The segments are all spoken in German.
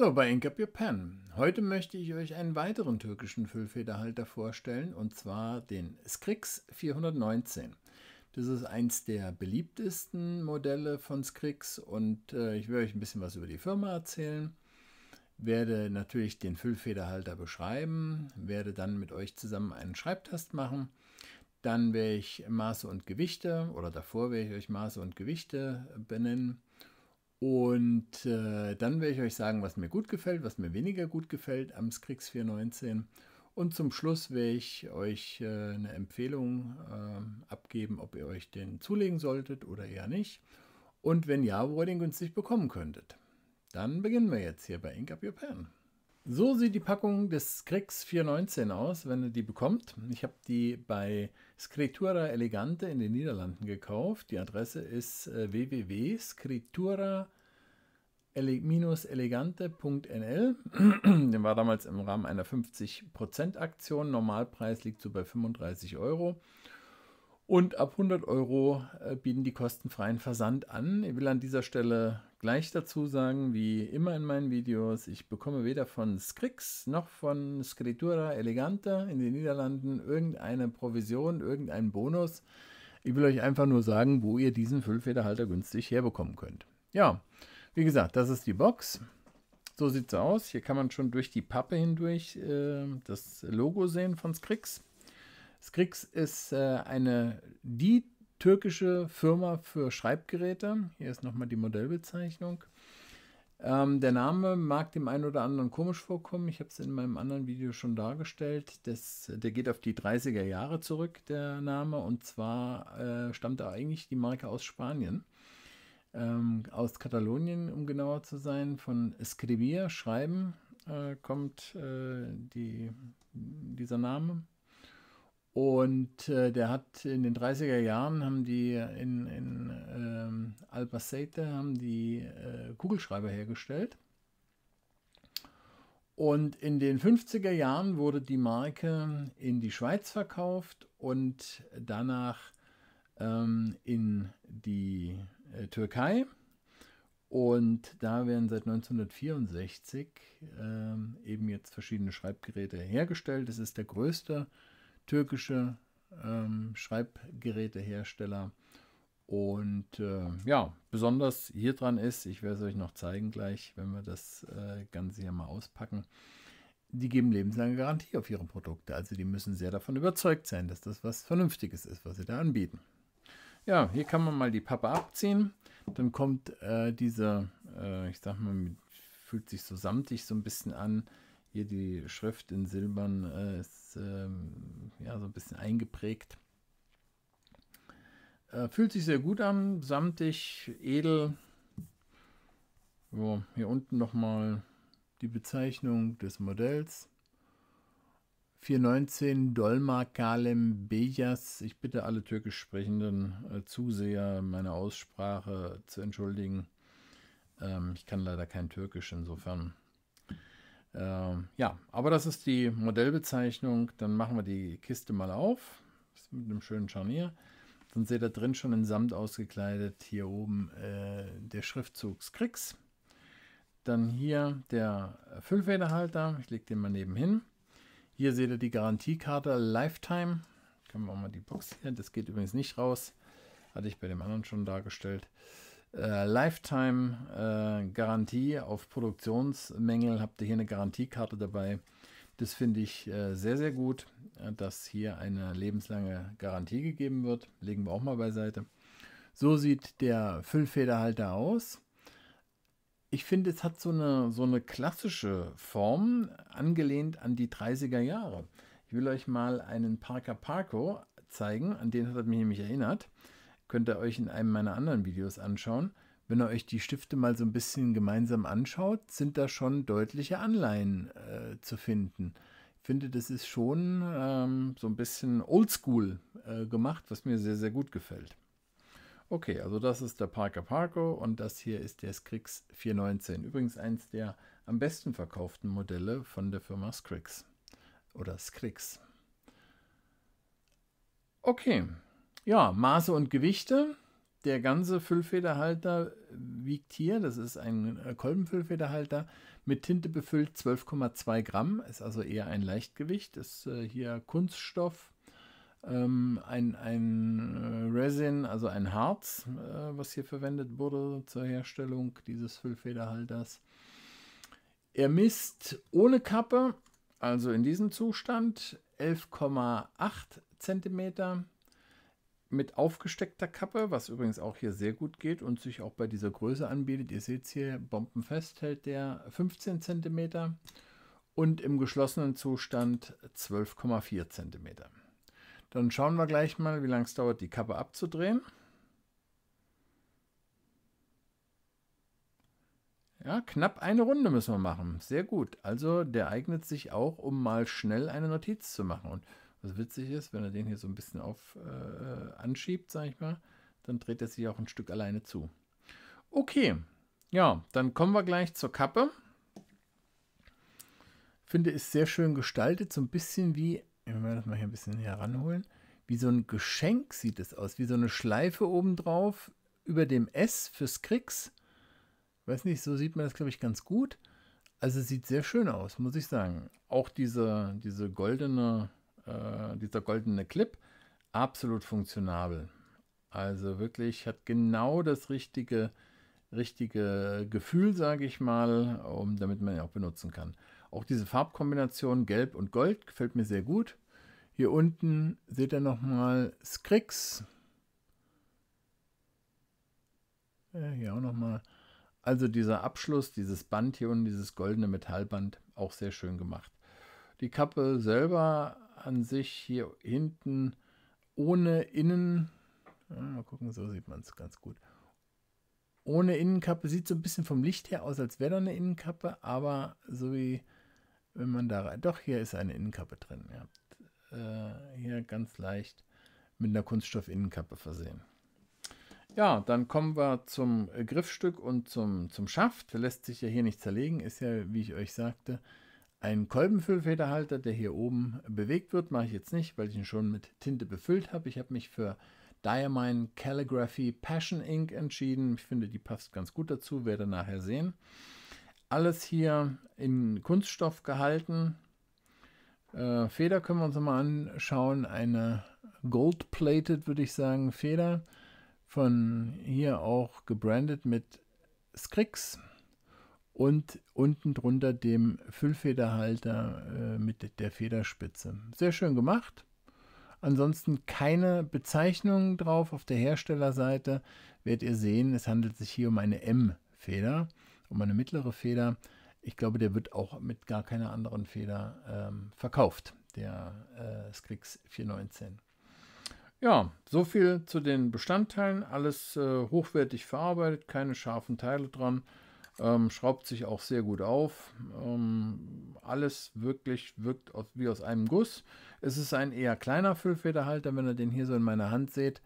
Hallo bei Ink Up Your Pen. Heute möchte ich euch einen weiteren türkischen Füllfederhalter vorstellen und zwar den Skrix 419. Das ist eins der beliebtesten Modelle von Skrix und äh, ich will euch ein bisschen was über die Firma erzählen. Werde natürlich den Füllfederhalter beschreiben, werde dann mit euch zusammen einen Schreibtest machen. Dann werde ich Maße und Gewichte oder davor werde ich euch Maße und Gewichte benennen und äh, dann werde ich euch sagen, was mir gut gefällt, was mir weniger gut gefällt am Skrix 419. Und zum Schluss werde ich euch äh, eine Empfehlung äh, abgeben, ob ihr euch den zulegen solltet oder eher nicht. Und wenn ja, wo ihr den günstig bekommen könntet. Dann beginnen wir jetzt hier bei Ink Up Your Pen. So sieht die Packung des Skrix 419 aus, wenn ihr die bekommt. Ich habe die bei Scritura Elegante in den Niederlanden gekauft. Die Adresse ist äh, www.scritura-elegante.nl. Den war damals im Rahmen einer 50% Aktion. Normalpreis liegt so bei 35 Euro. Und ab 100 Euro äh, bieten die kostenfreien Versand an. Ich will an dieser Stelle Gleich dazu sagen, wie immer in meinen Videos, ich bekomme weder von Skrix noch von Scritura Elegante in den Niederlanden irgendeine Provision, irgendeinen Bonus. Ich will euch einfach nur sagen, wo ihr diesen Füllfederhalter günstig herbekommen könnt. Ja, wie gesagt, das ist die Box. So sieht es aus. Hier kann man schon durch die Pappe hindurch äh, das Logo sehen von Skrix. Skrix ist äh, eine die türkische Firma für Schreibgeräte. Hier ist nochmal die Modellbezeichnung. Ähm, der Name mag dem einen oder anderen komisch vorkommen. Ich habe es in meinem anderen Video schon dargestellt. Das, der geht auf die 30er Jahre zurück, der Name. Und zwar äh, stammt da eigentlich die Marke aus Spanien. Ähm, aus Katalonien, um genauer zu sein, von Escribir, Schreiben, äh, kommt äh, die, dieser Name. Und äh, der hat in den 30er Jahren haben die in, in ähm, Albacete haben die äh, Kugelschreiber hergestellt. Und in den 50er Jahren wurde die Marke in die Schweiz verkauft und danach ähm, in die äh, Türkei. Und da werden seit 1964 ähm, eben jetzt verschiedene Schreibgeräte hergestellt. Es ist der größte äh, türkische ähm, Schreibgerätehersteller. Und äh, ja, besonders hier dran ist, ich werde es euch noch zeigen gleich, wenn wir das äh, Ganze hier mal auspacken, die geben lebenslange Garantie auf ihre Produkte. Also die müssen sehr davon überzeugt sein, dass das was Vernünftiges ist, was sie da anbieten. Ja, hier kann man mal die Pappe abziehen. Dann kommt äh, diese, äh, ich sag mal, fühlt sich so samtig so ein bisschen an, hier die Schrift in Silbern äh, ist ähm, ja so ein bisschen eingeprägt. Äh, fühlt sich sehr gut an, samtig, edel. So, hier unten nochmal die Bezeichnung des Modells. 419 Dolma Kalem Bejas. Ich bitte alle türkisch sprechenden äh, Zuseher, meine Aussprache zu entschuldigen. Ähm, ich kann leider kein Türkisch, insofern ähm, ja, aber das ist die Modellbezeichnung. Dann machen wir die Kiste mal auf. Mit einem schönen Scharnier. Dann seht ihr drin schon in Samt ausgekleidet. Hier oben äh, der Schriftzug Skrix. Dann hier der Füllfederhalter. Ich lege den mal nebenhin. Hier seht ihr die Garantiekarte Lifetime. Können wir auch mal die Box hier. Das geht übrigens nicht raus. Hatte ich bei dem anderen schon dargestellt äh, Lifetime-Garantie äh, auf Produktionsmängel. Habt ihr hier eine Garantiekarte dabei? Das finde ich äh, sehr, sehr gut, äh, dass hier eine lebenslange Garantie gegeben wird. Legen wir auch mal beiseite. So sieht der Füllfederhalter aus. Ich finde, es hat so eine, so eine klassische Form, angelehnt an die 30er Jahre. Ich will euch mal einen Parker Parko zeigen, an den hat er mich nämlich erinnert. Könnt ihr euch in einem meiner anderen Videos anschauen. Wenn ihr euch die Stifte mal so ein bisschen gemeinsam anschaut, sind da schon deutliche Anleihen äh, zu finden. Ich finde, das ist schon ähm, so ein bisschen oldschool äh, gemacht, was mir sehr, sehr gut gefällt. Okay, also das ist der Parker Parco und das hier ist der Skrix 419. Übrigens eins der am besten verkauften Modelle von der Firma Skrix oder Skrix. Okay, ja, Maße und Gewichte. Der ganze Füllfederhalter wiegt hier, das ist ein äh, Kolbenfüllfederhalter, mit Tinte befüllt 12,2 Gramm, ist also eher ein Leichtgewicht, ist äh, hier Kunststoff, ähm, ein, ein äh, Resin, also ein Harz, äh, was hier verwendet wurde zur Herstellung dieses Füllfederhalters. Er misst ohne Kappe, also in diesem Zustand, 11,8 cm mit aufgesteckter Kappe, was übrigens auch hier sehr gut geht und sich auch bei dieser Größe anbietet. Ihr seht es hier, bombenfest hält der 15 cm und im geschlossenen Zustand 12,4 cm. Dann schauen wir gleich mal, wie lange es dauert, die Kappe abzudrehen. Ja, knapp eine Runde müssen wir machen. Sehr gut. Also der eignet sich auch, um mal schnell eine Notiz zu machen. Und was witzig ist, wenn er den hier so ein bisschen auf äh, anschiebt, sag ich mal, dann dreht er sich auch ein Stück alleine zu. Okay, ja, dann kommen wir gleich zur Kappe. Finde ist sehr schön gestaltet, so ein bisschen wie, wenn wir das mal hier ein bisschen heranholen, wie so ein Geschenk sieht es aus, wie so eine Schleife obendrauf über dem S fürs Kriegs. Weiß nicht, so sieht man das, glaube ich, ganz gut. Also sieht sehr schön aus, muss ich sagen. Auch diese, diese goldene äh, dieser goldene Clip absolut funktionabel. Also wirklich hat genau das richtige, richtige Gefühl, sage ich mal, um, damit man ihn auch benutzen kann. Auch diese Farbkombination Gelb und Gold gefällt mir sehr gut. Hier unten seht ihr nochmal Skrix. Ja, hier auch nochmal. Also dieser Abschluss, dieses Band hier unten, dieses goldene Metallband, auch sehr schön gemacht. Die Kappe selber an sich hier hinten ohne Innen. mal gucken, so sieht man es ganz gut. Ohne Innenkappe sieht so ein bisschen vom Licht her aus, als wäre da eine Innenkappe, aber so wie wenn man da rein. Doch, hier ist eine Innenkappe drin. Ihr habt äh, hier ganz leicht mit einer Kunststoff-Innenkappe versehen. Ja, dann kommen wir zum Griffstück und zum, zum Schaft. lässt sich ja hier nicht zerlegen, ist ja, wie ich euch sagte, ein Kolbenfüllfederhalter, der hier oben bewegt wird, mache ich jetzt nicht, weil ich ihn schon mit Tinte befüllt habe. Ich habe mich für Diamine Calligraphy Passion Ink entschieden. Ich finde, die passt ganz gut dazu, werde nachher sehen. Alles hier in Kunststoff gehalten. Äh, Feder können wir uns nochmal anschauen. Eine gold-plated, würde ich sagen, Feder. Von hier auch gebrandet mit Skrix und unten drunter dem Füllfederhalter äh, mit der Federspitze. Sehr schön gemacht. Ansonsten keine Bezeichnung drauf. Auf der Herstellerseite werdet ihr sehen, es handelt sich hier um eine M-Feder, um eine mittlere Feder. Ich glaube, der wird auch mit gar keiner anderen Feder ähm, verkauft, der äh, Skrix 419. Ja, so viel zu den Bestandteilen. Alles äh, hochwertig verarbeitet, keine scharfen Teile dran. Ähm, schraubt sich auch sehr gut auf. Ähm, alles wirklich wirkt aus, wie aus einem Guss. Es ist ein eher kleiner Füllfederhalter. Wenn ihr den hier so in meiner Hand seht,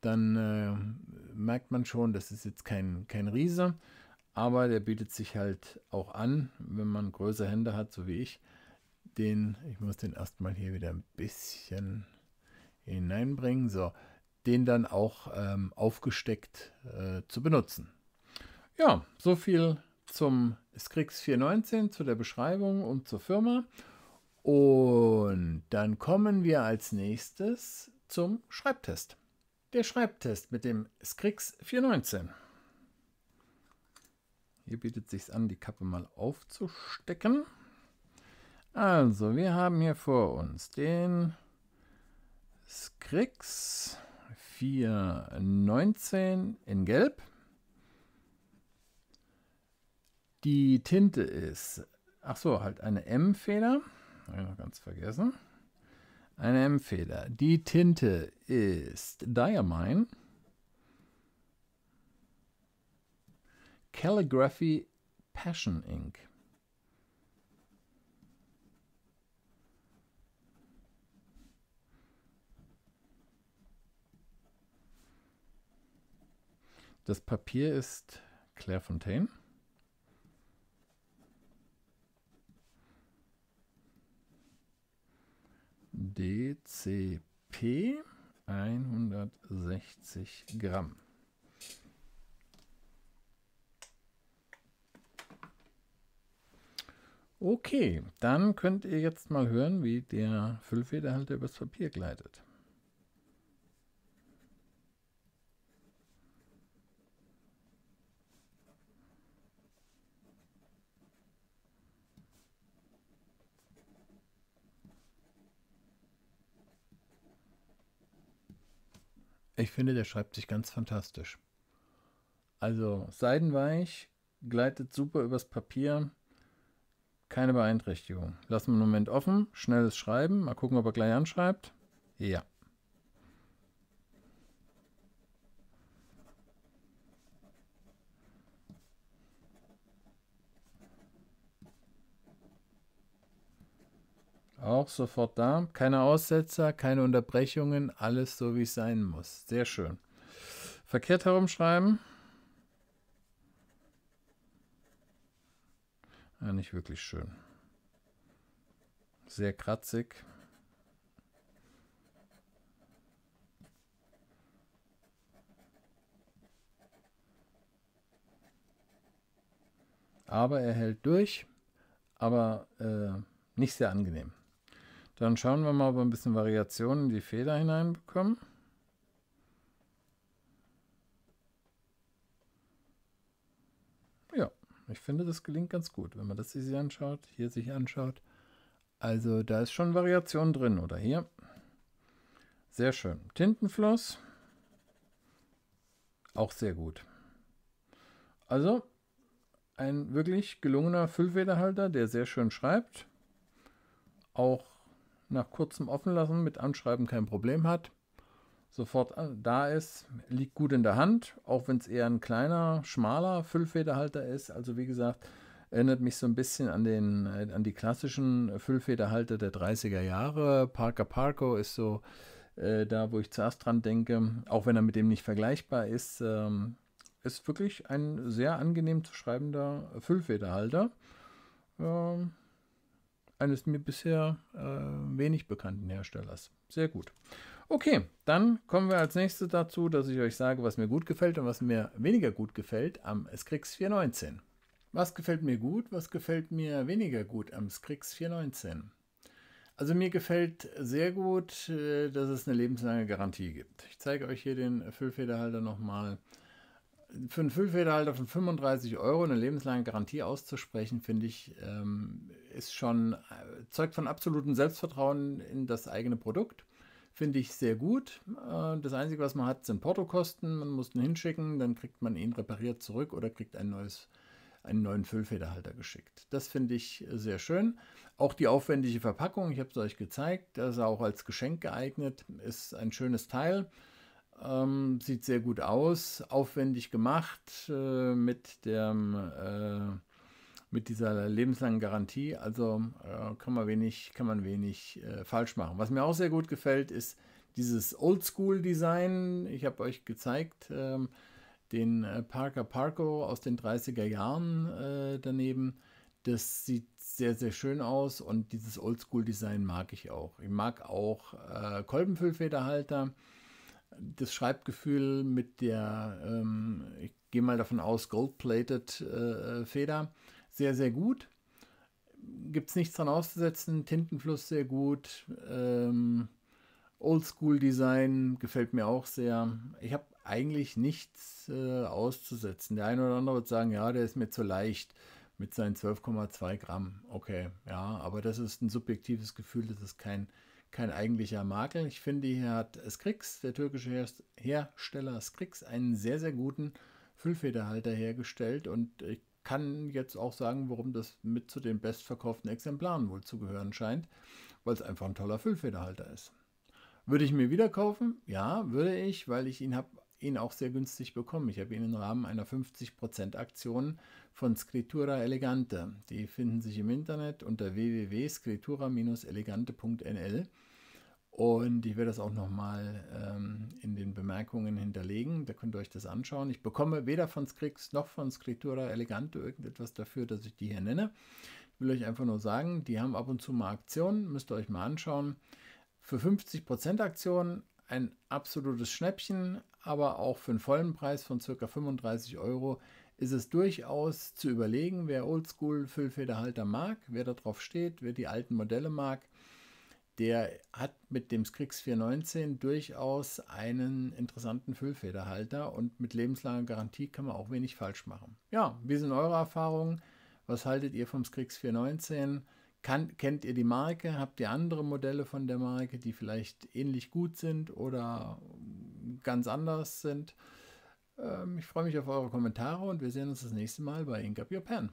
dann äh, merkt man schon, das ist jetzt kein, kein Riese. Aber der bietet sich halt auch an, wenn man größere Hände hat, so wie ich. Den, ich muss den erstmal hier wieder ein bisschen hineinbringen. So, den dann auch ähm, aufgesteckt äh, zu benutzen. Ja, so viel zum Skrix 419, zu der Beschreibung und zur Firma. Und dann kommen wir als nächstes zum Schreibtest. Der Schreibtest mit dem Skrix 419. Hier bietet sich an, die Kappe mal aufzustecken. Also, wir haben hier vor uns den Skrix 419 in Gelb. Die Tinte ist, ach so, halt eine M-Feder. Habe ich noch ganz vergessen. Eine M-Feder. Die Tinte ist Diamine. Calligraphy Passion Ink. Das Papier ist Clairefontaine. DCP 160 Gramm. Okay, dann könnt ihr jetzt mal hören, wie der Füllfederhalter übers Papier gleitet. Ich finde, der schreibt sich ganz fantastisch. Also seidenweich, gleitet super übers Papier, keine Beeinträchtigung. Lassen wir einen Moment offen, schnelles Schreiben, mal gucken, ob er gleich anschreibt. Ja. auch sofort da. Keine Aussetzer, keine Unterbrechungen, alles so, wie es sein muss. Sehr schön. Verkehrt herumschreiben. Ja, ah, nicht wirklich schön. Sehr kratzig. Aber er hält durch, aber äh, nicht sehr angenehm. Dann schauen wir mal, ob wir ein bisschen Variationen in die Feder hineinbekommen. Ja, ich finde, das gelingt ganz gut, wenn man das sich anschaut, hier sich anschaut. Also da ist schon Variation drin, oder hier? Sehr schön. Tintenfloss, auch sehr gut. Also ein wirklich gelungener Füllfederhalter, der sehr schön schreibt. Auch nach kurzem Offenlassen mit Anschreiben kein Problem hat, sofort äh, da ist, liegt gut in der Hand, auch wenn es eher ein kleiner, schmaler Füllfederhalter ist. Also wie gesagt, erinnert mich so ein bisschen an, den, äh, an die klassischen Füllfederhalter der 30er Jahre. Parker Parko ist so äh, da, wo ich zuerst dran denke, auch wenn er mit dem nicht vergleichbar ist, ähm, ist wirklich ein sehr angenehm zu schreibender Füllfederhalter. Ähm, eines mir bisher äh, wenig bekannten Herstellers. Sehr gut. Okay, dann kommen wir als nächstes dazu, dass ich euch sage, was mir gut gefällt und was mir weniger gut gefällt am Skrix 419. Was gefällt mir gut, was gefällt mir weniger gut am Skrix 419? Also mir gefällt sehr gut, äh, dass es eine lebenslange Garantie gibt. Ich zeige euch hier den Füllfederhalter nochmal. mal für einen Füllfederhalter von 35 Euro eine lebenslange Garantie auszusprechen, finde ich, ähm, ist schon, äh, zeugt von absolutem Selbstvertrauen in das eigene Produkt. Finde ich sehr gut. Äh, das Einzige, was man hat, sind Portokosten. Man muss den hinschicken, dann kriegt man ihn repariert zurück oder kriegt ein neues, einen neuen Füllfederhalter geschickt. Das finde ich sehr schön. Auch die aufwendige Verpackung, ich habe es euch gezeigt, das ist auch als Geschenk geeignet, ist ein schönes Teil. Ähm, sieht sehr gut aus, aufwendig gemacht äh, mit, der, äh, mit dieser lebenslangen Garantie. Also äh, kann man wenig, kann man wenig äh, falsch machen. Was mir auch sehr gut gefällt, ist dieses Oldschool-Design. Ich habe euch gezeigt, ähm, den äh, Parker Parco aus den 30er Jahren äh, daneben. Das sieht sehr, sehr schön aus und dieses Oldschool-Design mag ich auch. Ich mag auch Kolbenfüllfederhalter das Schreibgefühl mit der, ähm, ich gehe mal davon aus, gold-plated äh, äh Feder sehr, sehr gut. Gibt es nichts dran auszusetzen. Tintenfluss sehr gut. Ähm, Oldschool-Design gefällt mir auch sehr. Ich habe eigentlich nichts äh, auszusetzen. Der eine oder andere wird sagen, ja, der ist mir zu leicht mit seinen 12,2 Gramm. Okay, ja, aber das ist ein subjektives Gefühl, das ist kein kein eigentlicher Makel. Ich finde, hier hat Skrix, der türkische Hersteller Skrix, einen sehr, sehr guten Füllfederhalter hergestellt und ich kann jetzt auch sagen, warum das mit zu den bestverkauften Exemplaren wohl zu gehören scheint, weil es einfach ein toller Füllfederhalter ist. Würde ich mir wieder kaufen? Ja, würde ich, weil ich ihn habe ihn auch sehr günstig bekommen. Ich habe ihn im Rahmen einer 50% Aktion von Scritura Elegante. Die finden sich im Internet unter www.scritura-elegante.nl. Und ich werde das auch nochmal ähm, in den Bemerkungen hinterlegen. Da könnt ihr euch das anschauen. Ich bekomme weder von Skrix noch von Scritura Elegante irgendetwas dafür, dass ich die hier nenne. Ich will euch einfach nur sagen, die haben ab und zu mal Aktionen. Müsst ihr euch mal anschauen. Für 50% Aktionen ein absolutes Schnäppchen, aber auch für einen vollen Preis von ca. 35 Euro ist es durchaus zu überlegen, wer Oldschool-Füllfederhalter mag, wer da drauf steht, wer die alten Modelle mag. Der hat mit dem Skrix 419 durchaus einen interessanten Füllfederhalter und mit lebenslanger Garantie kann man auch wenig falsch machen. Ja, wie sind eure Erfahrungen? Was haltet ihr vom Skrix 419? Kann, kennt ihr die Marke? Habt ihr andere Modelle von der Marke, die vielleicht ähnlich gut sind oder ganz anders sind? Ähm, ich freue mich auf eure Kommentare und wir sehen uns das nächste Mal bei Ink Up Your Pen.